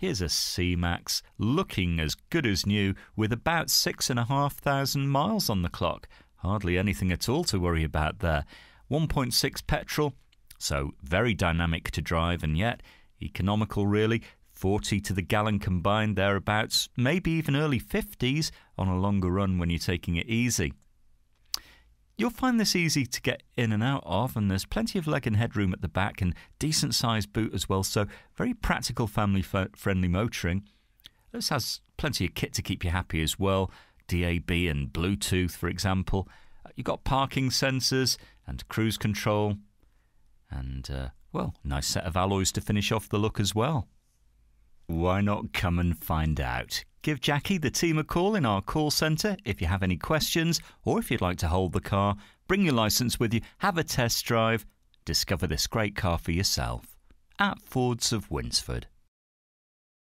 Here's a C-Max looking as good as new with about 6,500 miles on the clock. Hardly anything at all to worry about there. 1.6 petrol, so very dynamic to drive and yet economical really. 40 to the gallon combined thereabouts, maybe even early 50s on a longer run when you're taking it easy. You'll find this easy to get in and out of, and there's plenty of leg and headroom at the back and decent sized boot as well, so very practical family friendly motoring. This has plenty of kit to keep you happy as well DAB and Bluetooth, for example. Uh, you've got parking sensors and cruise control, and, uh, well, nice set of alloys to finish off the look as well. Why not come and find out? Give Jackie, the team, a call in our call centre if you have any questions or if you'd like to hold the car. Bring your licence with you, have a test drive, discover this great car for yourself at Fords of Winsford.